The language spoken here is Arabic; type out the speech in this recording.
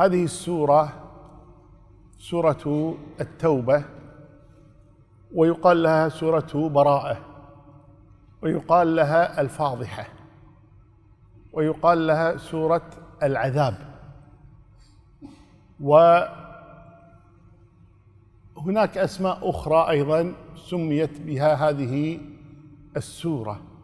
هذه السورة سورة التوبة ويقال لها سورة براءة ويقال لها الفاضحة ويقال لها سورة العذاب وهناك أسماء أخرى أيضا سميت بها هذه السورة